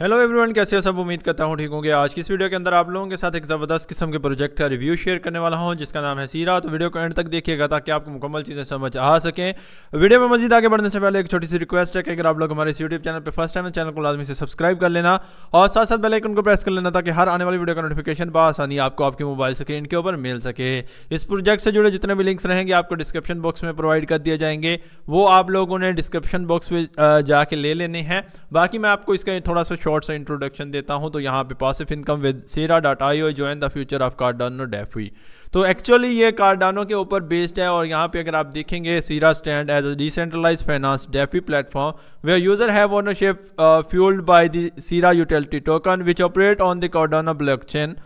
Hello everyone कैसे हो सब उम्मीद करता हूँ ठीक होंगे आज की इस वीडियो के अंदर आप लोगों के साथ एक ज़बरदस्त किस्म के प्रोजेक्ट का रिव्यू शेयर करने वाला हूँ जिसका नाम है सीरा तो वीडियो को एंड तक देखिएगा ताकि आपको मुकम्मल चीज़ें समझ आ सकें वीडियो में मजीद आगे बढ़ने से पहले एक छोटी सी रिक्वेस्ट है कि अगर आप लोग हमारे इस यूट्यूब चैनल पर फर्स्ट टाइम चैनल को लाजमी से सब्सक्राइब कर लेना और साथ साथ बेल उनको को प्रेस कर लेना ताकि हर आने वाली वीडियो का नोटिफिकेशन बसानी आपको आपकी मोबाइल स्क्रीन के ऊपर मिल सके इस प्रोजेक्ट से जुड़े जितने भी लिंक्स रहेंगे आपको डिस्क्रिप्शन बॉक्स में प्रोवाइड कर दिए जाएंगे वो आप लोगों ने डिस्क्रिप्शन बॉक्स में जाके ले लेने हैं बाकी मैं आपको इसका थोड़ा सा शॉर्ट सा इंट्रोडक्शन देता हूँ तो यहाँ पे passive income with Sira dot I O join the future of Cardano DeFi हुई तो एक्चुअली ये कार्डानो के ऊपर बेस्ड है और यहाँ पे अगर आप देखेंगे Sira stand as a decentralize finance DeFi platform where user have ownership fueled by the Sira utility token which operate on the Cardano blockchain chain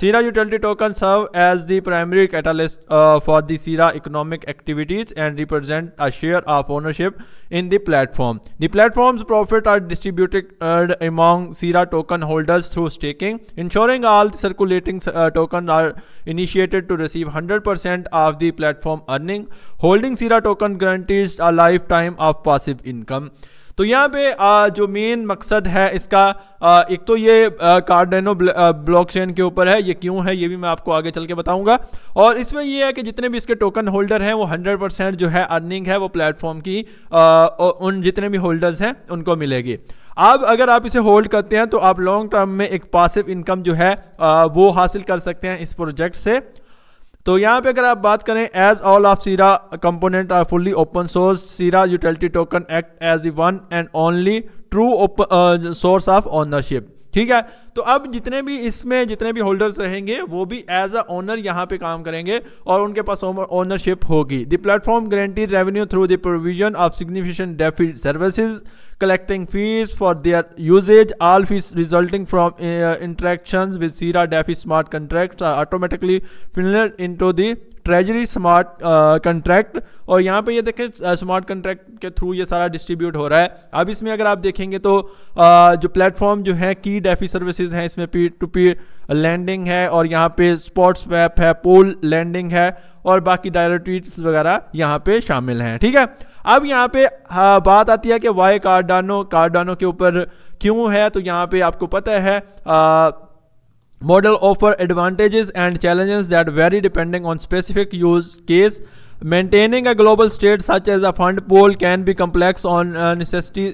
Sira utility tokens serve as the primary catalyst uh, for the Sira economic activities and represent a share of ownership in the platform. The platform's profit are distributed uh, among Sira token holders through staking, ensuring all circulating uh, tokens are initiated to receive 100% of the platform earning. Holding Sira token guarantees a lifetime of passive income. तो यहाँ पे आ, जो main मकसद है इसका आ, एक तो ये कार्डेनो ब्लॉकचेन के ऊपर है ये क्यों है ये भी मैं आपको आगे चल के बताऊंगा और इसमें ये है कि जितने भी इसके टोकन होल्डर हैं वो 100% जो है अर्निंग है वो प्लेटफॉर्म की आ, उन जितने भी होल्डर्स हैं उनको मिलेगी अब अगर आप इसे होल्ड करते हैं तो आप लॉन्ग टर्म में एक पासिव इनकम जो है आ, वो हासिल कर सकते हैं इस प्रोजेक्ट से तो यहाँ पे अगर आप बात करें as all of Sira component are fully open source Sira utility token act as one and only true source of ownership ठीक है तो अब जितने भी इसमें जितने भी होल्डर्स रहेंगे वो भी एज अ ओनर यहाँ पे काम करेंगे और उनके पास ओनरशिप होगी the platform guaranteed revenue through the provision of significant DeFi services collecting fees for their usage. All fees resulting from uh, interactions with sira DeFi smart contracts are automatically funneled into the treasury smart contract और यहाँ पे ये देखें smart uh, contract के through ये सारा distribute हो रहा है अब इसमें अगर आप देखेंगे तो uh, जो प्लेटफॉर्म जो है की डेफी सर्विसेज हैं इसमें पी टू पी लैंडिंग है और यहाँ पे स्पोर्ट्स वेप है पोल लैंडिंग है और बाकी डायरेक्ट्रीट्स वगैरह यहाँ पे शामिल हैं ठीक है अब यहाँ पे हाँ, बात आती है कि वाई कार्डानो कार्डानो के ऊपर क्यों है तो यहाँ पे आपको पता है model offer advantages and challenges that vary depending on specific use case maintaining a global state such as a fund pool can be complex on necessity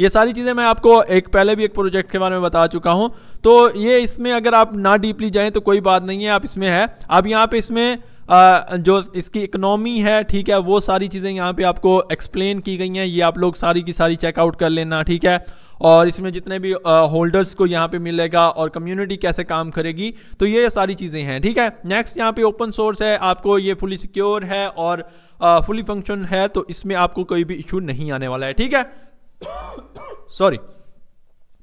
ये सारी चीज़ें मैं आपको एक पहले भी एक प्रोजेक्ट के बारे में बता चुका हूँ तो ये इसमें अगर आप ना डीपली जाएं तो कोई बात नहीं है आप इसमें है अब यहाँ पे इसमें जो इसकी इकोनॉमी है ठीक है वो सारी चीज़ें यहाँ पे आपको एक्सप्लेन की गई हैं ये आप लोग सारी की सारी चेकआउट कर लेना ठीक है और इसमें जितने भी होल्डर्स को यहाँ पे मिलेगा और कम्युनिटी कैसे काम करेगी तो ये सारी चीज़ें हैं ठीक है नेक्स्ट यहाँ पे ओपन सोर्स है आपको ये फुली सिक्योर है और फुली फंक्शन है तो इसमें आपको कोई भी इशू नहीं आने वाला है ठीक है सॉरी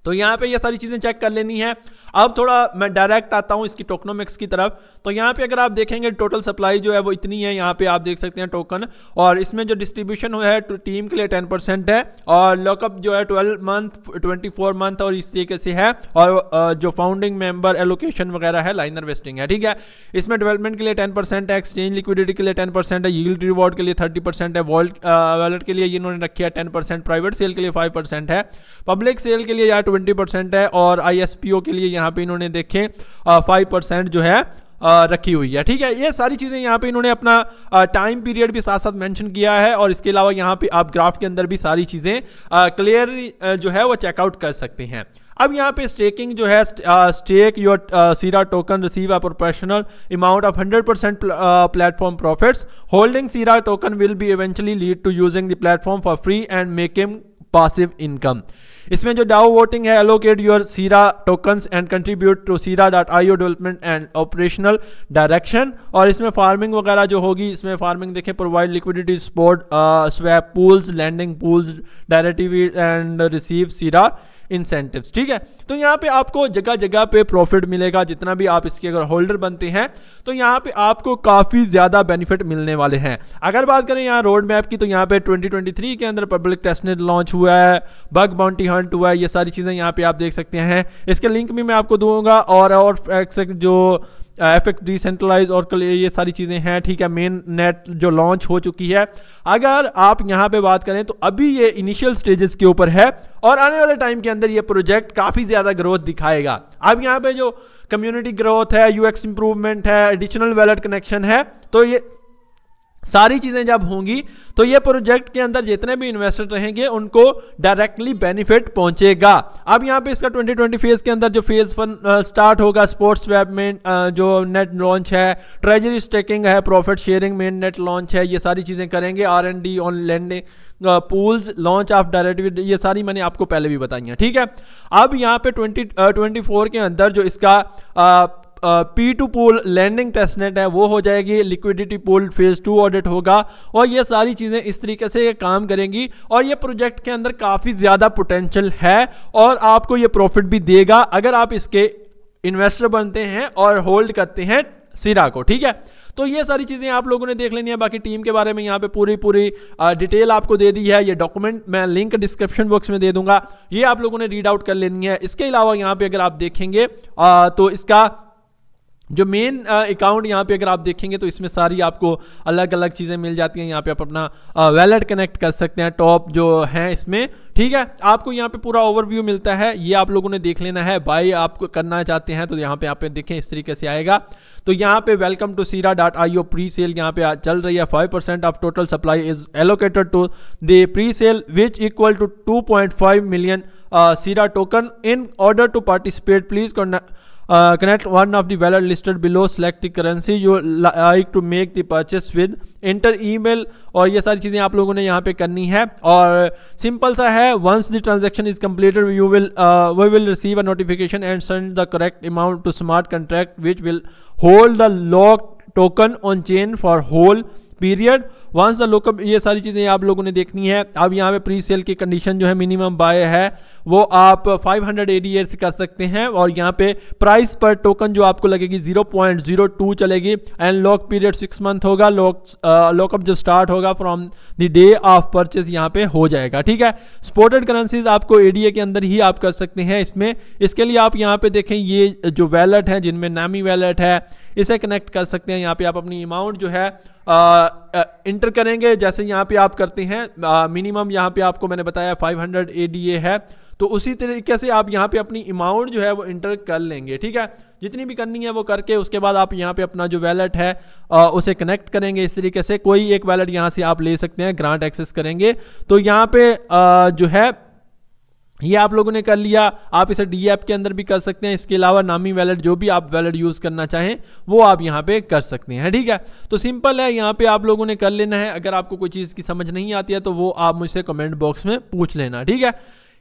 तो यहाँ पे ये सारी चीज़ें चेक कर लेनी है अब थोड़ा मैं डायरेक्ट आता हूँ इसकी टोकनोमिक्स की तरफ तो यहाँ पे अगर आप देखेंगे टोटल सप्लाई जो है वो इतनी है यहाँ पे आप देख सकते हैं टोकन और इसमें जो डिस्ट्रीब्यूशन हुआ है टीम तो के लिए 10% परसेंट है और लॉकअप जो है 12 मंथ 24 मंथ और इस तरीके से है और जो फाउंडिंग मेंबर एलोकेशन वगैरह है लाइनर वेस्टिंग है ठीक है इसमें डेवलपमेंट के लिए टेन परसेंट है एक्सचेंज लिक्विडिटी के लिए टेन परसेंट है यील्ड रिवॉर्ड के लिए थर्टी परसेंट है वॉल्ट वॉलेट के लिए इन्होंने रखी है टेन परसेंट प्राइवेट सेल के लिए फाइव परसेंट है पब्लिक सेल के लिए यार ट्वेंटी परसेंट है और आई के लिए यहाँ पे इन्होंने देखें फाइव परसेंट जो है आ, रखी हुई है ठीक है ये सारी चीज़ें यहाँ पे इन्होंने अपना टाइम पीरियड भी साथ साथ मेंशन किया है और इसके अलावा यहाँ पे आप ग्राफ के अंदर भी सारी चीज़ें क्लियर जो है वो चेकआउट कर सकते हैं अब यहाँ पे स्टेकिंग जो है stake your Sira token receive a professional amount of 100 percent platform profits holding Sira token will be eventually lead to using the platform for free and making passive income इसमें जो डाओ वोटिंग है allocate your Sira tokens and contribute to Sira dot IO development and operational direction और इसमें farming वगैरह जो होगी इसमें farming देखें provide liquidity sport swap pools lending pools directive and receive Sira incentive ठीक है तो यहाँ पे आपको जगह जगह पे प्रॉफिट मिलेगा जितना भी आप इसके अगर होल्डर बनते हैं तो यहाँ पे आपको काफ़ी ज़्यादा बेनिफिट मिलने वाले हैं अगर बात करें यहाँ रोड मैप की तो यहाँ पे 2023 के अंदर पब्लिक टेस्टनेट लॉन्च हुआ है बग बाउंटी हंट हुआ है ये सारी चीज़ें यहाँ पे आप देख सकते हैं इसके लिंक भी मैं आपको दूंगा और और जो एफ एक्स डिसेंट्रलाइज और ये सारी चीज़ें हैं ठीक है मेन नेट जो लॉन्च हो चुकी है अगर आप यहाँ पे बात करें तो अभी ये इनिशियल स्टेजेस के ऊपर है और आने वाले टाइम के अंदर ये प्रोजेक्ट काफ़ी ज़्यादा ग्रोथ दिखाएगा अब यहाँ पे जो कम्युनिटी ग्रोथ है यूएक्स इंप्रूवमेंट है एडिशनल वैलेट कनेक्शन है तो ये सारी चीज़ें जब होंगी तो ये प्रोजेक्ट के अंदर जितने भी इन्वेस्टर रहेंगे उनको डायरेक्टली बेनिफिट पहुंचेगा अब यहाँ पे इसका 2020 फेज के अंदर जो फेज वन स्टार्ट होगा स्पोर्ट्स वेब में जो नेट लॉन्च है ट्रेजरी स्टेकिंग है प्रॉफिट शेयरिंग में नेट लॉन्च है ये सारी चीज़ें करेंगे R and D on lending pools launch of direct ये सारी मैंने आपको पहले भी बताई हैं ठीक है अब यहाँ पे ट्वेंटी ट्वेंटी के अंदर जो इसका P two pool lending testnet है वो हो जाएगी liquidity pool phase two audit होगा और ये सारी चीज़ें इस तरीके से ये काम करेंगी और ये प्रोजेक्ट के अंदर काफ़ी ज़्यादा पोटेंशियल है और आपको ये प्रॉफिट भी देगा अगर आप इसके इन्वेस्टर बनते हैं और होल्ड करते हैं सिरा को ठीक है तो ये सारी चीज़ें आप लोगों ने देख लेनी है बाकी टीम के बारे में यहाँ पे पूरी पूरी डिटेल आपको दे दी है ये डॉक्यूमेंट मैं लिंक डिस्क्रिप्शन बॉक्स में दे दूंगा ये आप लोगों ने रीड आउट कर लेनी है इसके अलावा यहाँ पे अगर आप देखेंगे आ, तो इसका जो मेन अकाउंट uh, यहाँ पे अगर आप देखेंगे तो इसमें सारी आपको अलग अलग चीज़ें मिल जाती हैं यहाँ पे आप अपना वैलेट uh, कनेक्ट कर सकते हैं टॉप जो है इसमें ठीक है आपको यहाँ पे पूरा ओवरव्यू मिलता है ये आप लोगों ने देख लेना है बाई आप करना चाहते हैं तो यहाँ पे आप देखें इस तरीके से आएगा तो यहाँ पे welcome to Sira dot I pre sale यहाँ पे चल रही है five percent of total supply is allocated to the pre sale which equal to two point five million Sira token in order to participate please connect uh, connect one of the wallet listed below select the currency you like to make the purchase with enter email और ये सारी चीज़ें आप लोगों ने यहाँ पे करनी है और सिंपल सा है once the transaction is completed you will we will receive a notification and send the correct amount to smart contract which will hold the lock token on chain for whole period once the ये सारी चीज़ें आप लोगों ने देखनी है अब यहाँ पे प्री सेल की कंडीशन जो है मिनिमम बाय है वो आप 500 हंड्रेड कर सकते हैं और यहाँ पे प्राइस पर टोकन जो आपको लगेगी 0.02 चलेगी and lock period six month होगा लॉक लॉकअप जो स्टार्ट होगा from the day of purchase यहाँ पे हो जाएगा ठीक है स्पोर्टेड करेंसीज आपको एडीए के अंदर ही आप कर सकते हैं इसमें इसके लिए आप यहाँ पे देखें ये जो वैलेट है जिनमें नामी वैलेट है इसे कनेक्ट कर सकते हैं यहाँ पे आप अपनी अमाउंट जो है इंटर करेंगे जैसे यहाँ पे आप करते हैं मिनिमम यहाँ पे आपको मैंने बताया 500 हंड्रेड है तो उसी तरीके से आप यहाँ पे अपनी अमाउंट जो है वो इंटर कर लेंगे ठीक है जितनी भी करनी है वो करके उसके बाद आप यहाँ पे अपना जो वैलेट है आ, उसे कनेक्ट करेंगे इस तरीके से कोई एक वैलेट यहाँ से आप ले सकते हैं ग्रांट एक्सेस करेंगे तो यहाँ पे आ, जो है ये आप लोगों ने कर लिया आप इसे डी ऐप के अंदर भी कर सकते हैं इसके अलावा नामी वैलेट जो भी आप वैलेट यूज़ करना चाहें वो आप यहाँ पे कर सकते हैं ठीक है तो सिंपल है यहाँ पे आप लोगों ने कर लेना है अगर आपको कोई चीज़ की समझ नहीं आती है तो वो आप मुझसे कमेंट बॉक्स में पूछ लेना ठीक है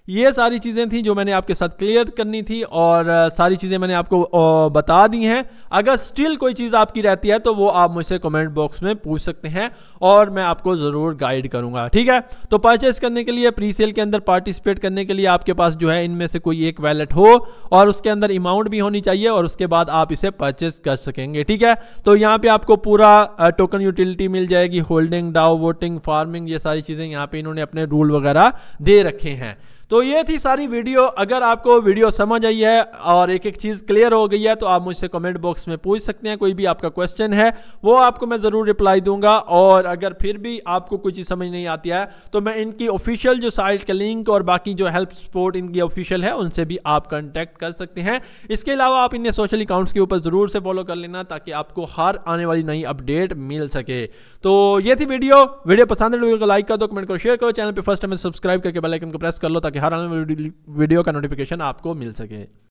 ये सारी चीज़ें थी जो मैंने आपके साथ क्लियर करनी थी और सारी चीज़ें मैंने आपको बता दी हैं अगर स्टिल कोई चीज़ आपकी रहती है तो वो आप मुझसे कमेंट बॉक्स में पूछ सकते हैं और मैं आपको ज़रूर गाइड करूंगा ठीक है तो परचेस करने के लिए प्री सेल के अंदर पार्टिसिपेट करने के लिए आपके पास जो है इनमें से कोई एक वैलेट हो और उसके अंदर अमाउंट भी होनी चाहिए और उसके बाद आप इसे परचेज कर सकेंगे ठीक है तो यहाँ पर आपको पूरा टोकन यूटिलिटी मिल जाएगी होल्डिंग डाउ वोटिंग फार्मिंग ये सारी चीज़ें यहाँ पर इन्होंने अपने रूल वगैरह दे रखे हैं तो ये थी सारी वीडियो अगर आपको वीडियो समझ आई है और एक एक चीज़ क्लियर हो गई है तो आप मुझसे कमेंट बॉक्स में पूछ सकते हैं कोई भी आपका क्वेश्चन है वो आपको मैं ज़रूर रिप्लाई दूंगा और अगर फिर भी आपको कोई चीज़ समझ नहीं आती है तो मैं इनकी ऑफिशियल जो साइट का लिंक और बाकी जो हेल्प सपोर्ट इनकी ऑफिशियल है उनसे भी आप कॉन्टैक्ट कर सकते हैं इसके अलावा आप इन्हें सोशल अकाउंट्स के ऊपर ज़रूर से फॉलो कर लेना ताकि आपको हर आने वाली नई अपडेट मिल सके तो ये थी वीडियो वीडियो पसंद है तो वीडियो को लाइक कर दो कमेंट करो शेयर करो चैनल पर फर्स्ट टाइम तो सब्सक्राइब करके बेलाइकन को प्रेस कर लो ताकि हर आने वाली वीडियो का नोटिफिकेशन आपको मिल सके